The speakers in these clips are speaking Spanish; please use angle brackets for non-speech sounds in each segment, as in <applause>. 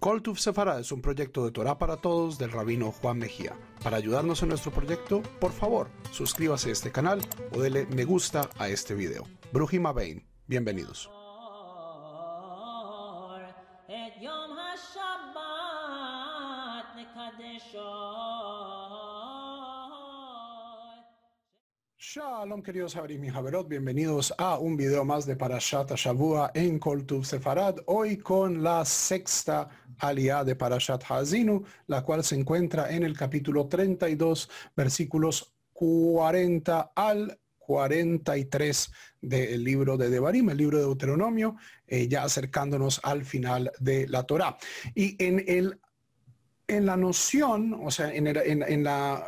Call to es un proyecto de Torah para todos del rabino Juan Mejía. Para ayudarnos en nuestro proyecto, por favor, suscríbase a este canal o dele me gusta a este video. Brujima Bain, bienvenidos. Shalom queridos y mis bienvenidos a un video más de Parashat Shavua en Koltub Sefarad, hoy con la sexta aliá de Parashat Hazinu, la cual se encuentra en el capítulo 32, versículos 40 al 43 del libro de Devarim, el libro de Deuteronomio, eh, ya acercándonos al final de la Torah. Y en el en la noción, o sea, en la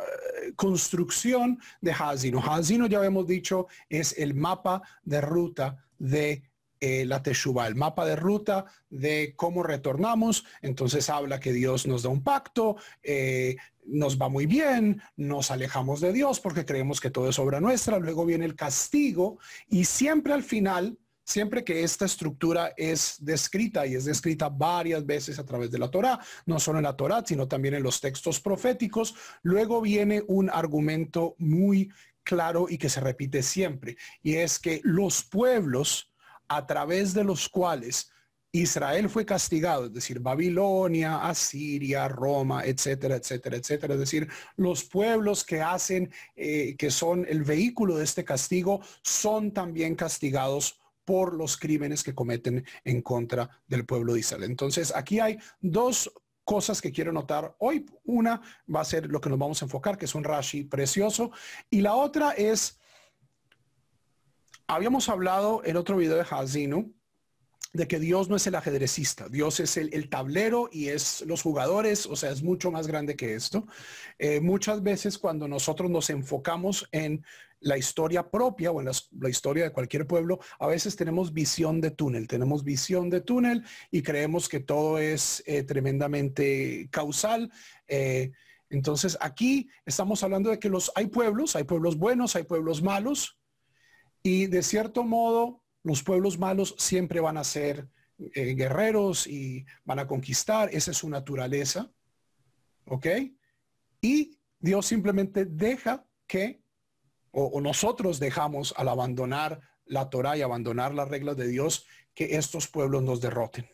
construcción de Hazino. Hazino, ya hemos dicho, es el mapa de ruta de eh, la Teshuvah, el mapa de ruta de cómo retornamos. Entonces habla que Dios nos da un pacto, eh, nos va muy bien, nos alejamos de Dios porque creemos que todo es obra nuestra. Luego viene el castigo y siempre al final Siempre que esta estructura es descrita y es descrita varias veces a través de la Torá, no solo en la Torá, sino también en los textos proféticos, luego viene un argumento muy claro y que se repite siempre, y es que los pueblos a través de los cuales Israel fue castigado, es decir, Babilonia, Asiria, Roma, etcétera, etcétera, etcétera. Es decir, los pueblos que hacen, eh, que son el vehículo de este castigo, son también castigados por los crímenes que cometen en contra del pueblo de Israel. Entonces, aquí hay dos cosas que quiero notar hoy. Una va a ser lo que nos vamos a enfocar, que es un Rashi precioso, y la otra es, habíamos hablado en otro video de Hazinu, de que Dios no es el ajedrecista, Dios es el, tablero y es los jugadores, o sea, es mucho más grande que esto. Eh, muchas veces cuando nosotros nos enfocamos en la historia propia o en la historia de cualquier pueblo, a veces tenemos visión de túnel, tenemos visión de túnel y creemos que todo es eh, tremendamente causal. Eh, entonces aquí estamos hablando de que los, hay pueblos, hay pueblos buenos, hay pueblos malos y de cierto modo los pueblos malos siempre van a ser eh, guerreros y van a conquistar, esa es su naturaleza. ¿Ok? Y Dios simplemente deja que o, nosotros dejamos al abandonar la Torah y abandonar las reglas de Dios, que estos pueblos nos derroten.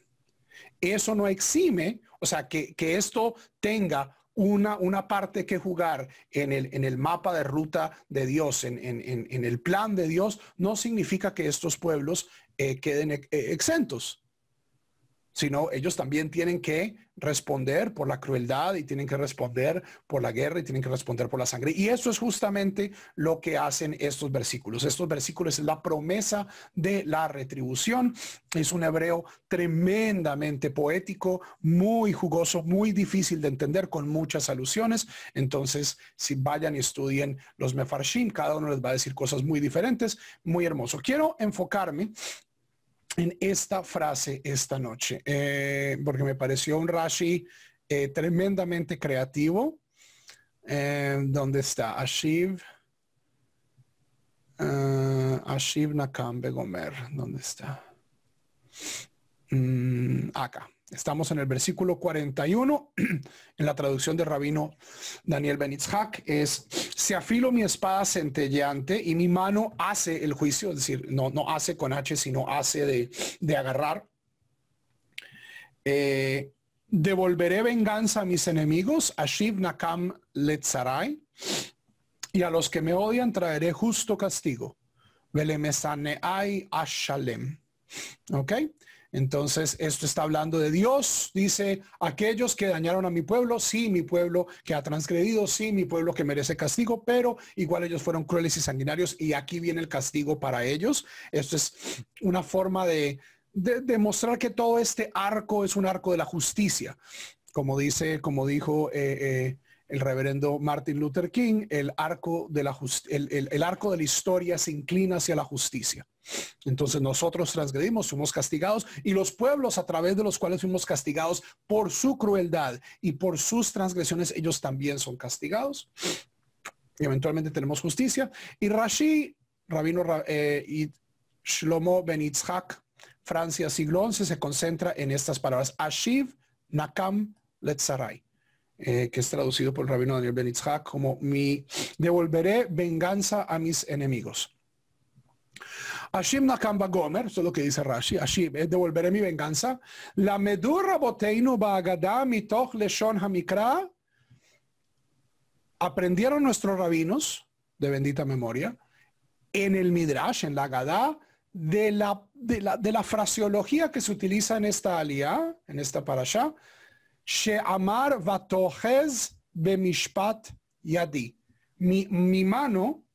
Eso no exime, o sea, que, esto tenga una, parte que jugar en el, mapa de ruta de Dios, en, el plan de Dios, no significa que estos pueblos eh, queden eh, exentos sino ellos también tienen que responder por la crueldad y tienen que responder por la guerra y tienen que responder por la sangre. Y eso es justamente lo que hacen estos versículos. Estos versículos es la promesa de la retribución. Es un hebreo tremendamente poético, muy jugoso, muy difícil de entender, con muchas alusiones. Entonces, si vayan y estudien los mefarshim, cada uno les va a decir cosas muy diferentes, muy hermoso. Quiero enfocarme en esta frase esta noche, eh, porque me pareció un Rashi eh, tremendamente creativo. Eh, ¿Dónde está? Ashiv. Uh, Ashiv Nakambe Gomer. ¿Dónde está? Mm, acá. Estamos en el versículo 41, <clears throat> en la traducción de rabino Daniel Benitzhak, es, se afilo mi espada centelleante y mi mano hace el juicio, es decir, no, no hace con H, sino hace de, agarrar. Eh, devolveré venganza a mis enemigos, a Nakam Letzaray, y a los que me odian traeré justo castigo. Velemesaneai Ashalem. ¿Ok? Entonces, esto está hablando de Dios, dice, aquellos que dañaron a mi pueblo, sí, mi pueblo que ha transgredido, sí, mi pueblo que merece castigo, pero igual ellos fueron crueles y sanguinarios y aquí viene el castigo para ellos. Esto es una forma de, demostrar que todo este arco es un arco de la justicia. Como dice, como dijo eh, eh, el reverendo Martin Luther King, el arco de la, el arco de la historia se inclina hacia la justicia. Entonces nosotros transgredimos, fuimos castigados y los pueblos a través de los cuales fuimos castigados por su crueldad y por sus transgresiones, ellos también son castigados. Y eventualmente tenemos justicia. Y Rashi, Rabino eh, y Shlomo Ben Francia, siglo XI, se concentra en estas palabras. Ashiv Nakam Letzaray eh, que es traducido por el rabino Daniel Ben como mi devolveré venganza a mis enemigos. Ashim Nakamba Gomer, eso es lo que dice Rashi, Ashim, eh, devolveré mi venganza. La medurra boteinu ba'agadá mitoch leshon hamikra. Aprendieron nuestros rabinos, de bendita memoria, en el Midrash, en la agada de la, de la, fraseología que se utiliza en esta alia en esta parasha, Sheamar vatohez bemishpat yadi. mi mano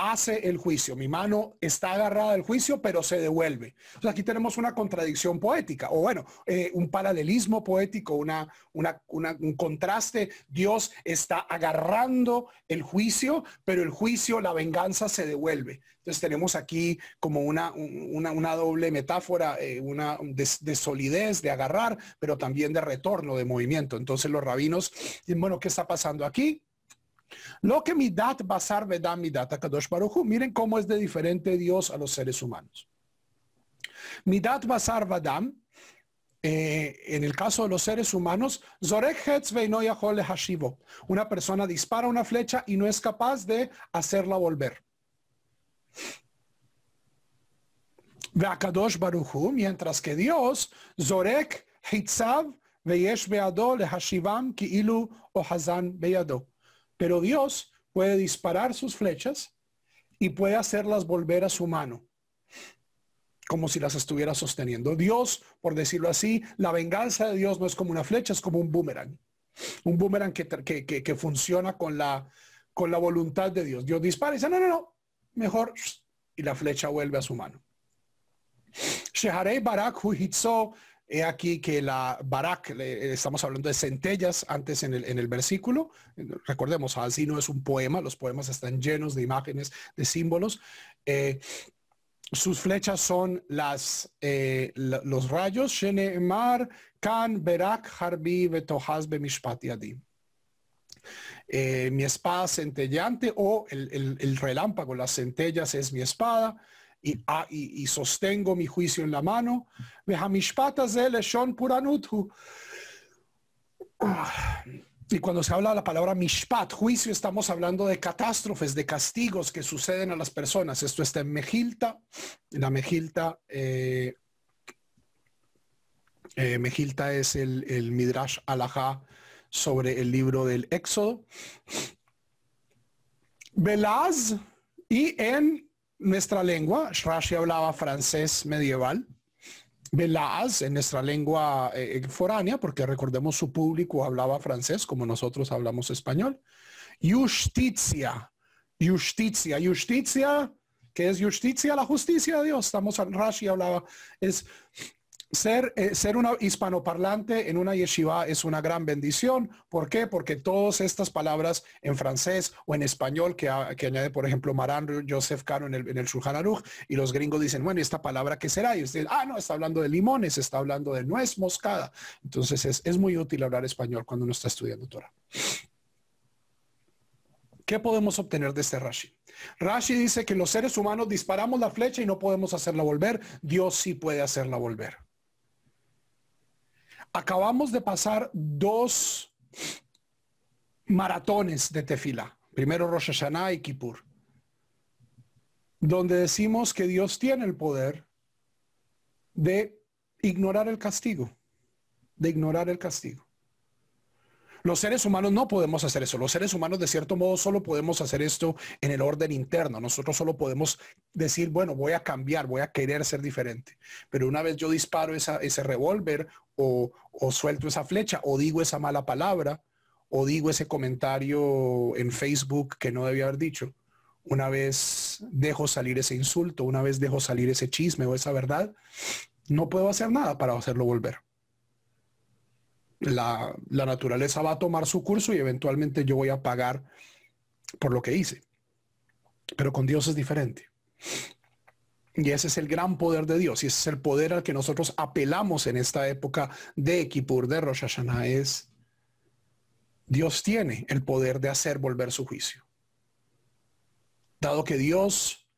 hace el juicio. Mi mano está agarrada del juicio, pero se devuelve. aquí tenemos una contradicción poética, o bueno, eh, un paralelismo poético, una, un contraste. Dios está agarrando el juicio, pero el juicio, la venganza se devuelve. Entonces tenemos aquí como una, una, doble metáfora, eh, una de, de, solidez, de agarrar, pero también de retorno, de movimiento. Entonces los rabinos dicen, bueno, ¿qué está pasando aquí? Lo que Midat Basar Vedam Midat Akadosh Baruchu, miren cómo es de diferente Dios a los seres humanos. Midat Basar Vadam, eh, en el caso de los seres humanos, Zorek Hetz Una persona dispara una flecha y no es capaz de hacerla volver. Akadosh Baruchu, mientras que Dios, Zorek Hitzav Veyesh Beado Le Hashivam Kiilu Ohazan Beyado. Pero Dios puede disparar sus flechas y puede hacerlas volver a su mano, como si las estuviera sosteniendo. Dios, por decirlo así, la venganza de Dios no es como una flecha, es como un boomerang. Un boomerang que, que, que, funciona con la, con la voluntad de Dios. Dios dispara y dice, no, no, no, mejor, y la flecha vuelve a su mano. Sheharei Barak He aquí que la barak, eh, estamos hablando de centellas antes en el, versículo. Recordemos, así no es un poema, los poemas están llenos de imágenes, de símbolos. Eh, sus flechas son las, eh, los rayos. Shenemar, Kan, Harbi, Betohaz, Yadim. mi espada centellante o el relámpago, las centellas es mi espada. Ah, y, sostengo mi juicio en la mano. Y cuando se habla la palabra mishpat, juicio, estamos hablando de catástrofes, de castigos que suceden a las personas. Esto está en Mejilta, en la Mejilta. Eh, eh, Mejilta es el, Midrash Alajá sobre el libro del Éxodo. Velaz y en nuestra lengua, Rashi hablaba francés medieval, Velas en nuestra lengua eh, eh, foránea, porque recordemos su público hablaba francés como nosotros hablamos español. Justicia, justicia, justicia, que es justicia, la justicia de Dios. Estamos, Rashi hablaba, es ser, eh, ser una hispanoparlante en una yeshiva es una gran bendición. ¿Por qué? Porque todas estas palabras en francés o en español que, ah, añade, por ejemplo, Maran Joseph Caro en el, en y los gringos dicen, bueno, ¿y esta palabra qué será? Y usted, ah, no, está hablando de limones, está hablando de nuez moscada. Entonces es, es muy útil hablar español cuando uno está estudiando Torah. ¿Qué podemos obtener de este Rashi? Rashi dice que los seres humanos disparamos la flecha y no podemos hacerla volver. Dios sí puede hacerla volver. Acabamos de pasar dos maratones de tefila. Primero Rosh Hashanah y Kippur. Donde decimos que Dios tiene el poder de ignorar el castigo. De ignorar el castigo. Los seres humanos no podemos hacer eso. Los seres humanos, de cierto modo, solo podemos hacer esto en el orden interno. Nosotros solo podemos decir, bueno, voy a cambiar, voy a querer ser diferente. Pero una vez yo disparo ese revólver o, o suelto esa flecha o digo esa mala palabra o digo ese comentario en Facebook que no debía haber dicho, una vez dejo salir ese insulto, una vez dejo salir ese chisme o esa verdad, no puedo hacer nada para hacerlo volver la, naturaleza va a tomar su curso y eventualmente yo voy a pagar por lo que hice. Pero con Dios es diferente. Y ese es el gran poder de Dios y ese es el poder al que nosotros apelamos en esta época de Kippur, de Rosh Hashanah, es Dios tiene el poder de hacer volver su juicio. Dado que Dios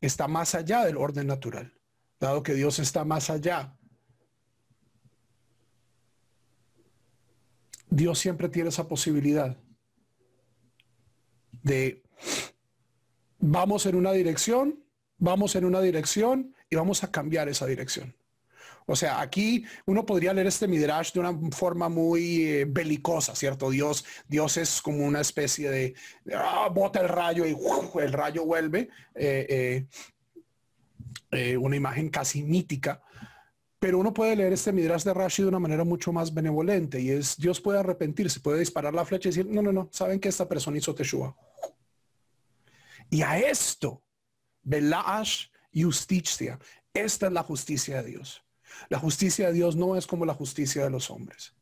está más allá del orden natural, dado que Dios está más allá Dios siempre tiene esa posibilidad de vamos en una dirección, vamos en una dirección y vamos a cambiar esa dirección. O sea, aquí uno podría leer este Midrash de una forma muy eh, belicosa, ¿cierto? Dios, Dios es como una especie de, ah, bota el rayo y el rayo vuelve, eh, eh, una imagen casi mítica, pero uno puede leer este Midras de Rashi de una manera mucho más benevolente y es Dios puede arrepentirse, puede disparar la flecha y decir, no, no, no, saben que esta persona hizo Teshua. Y a esto, Belaash Justicia, esta es la justicia de Dios. La justicia de Dios no es como la justicia de los hombres,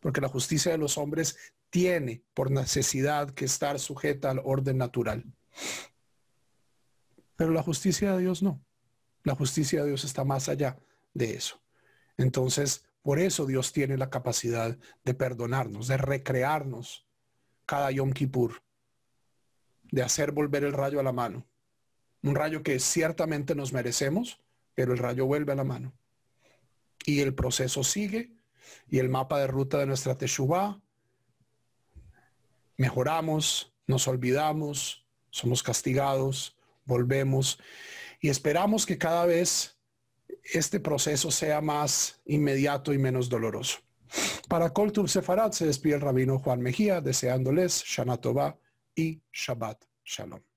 porque la justicia de los hombres tiene por necesidad que estar sujeta al orden natural. Pero la justicia de Dios no. La justicia de Dios está más allá de eso. Entonces, por eso Dios tiene la capacidad de perdonarnos, de recrearnos cada Yom Kippur, de hacer volver el rayo a la mano. Un rayo que ciertamente nos merecemos, pero el rayo vuelve a la mano. Y el proceso sigue y el mapa de ruta de nuestra Teshuvah. Mejoramos, nos olvidamos, somos castigados, volvemos y esperamos que cada vez este proceso sea más inmediato y menos doloroso. Para Coltur Sefarat se despide el rabino Juan Mejía deseándoles Shana y Shabbat Shalom.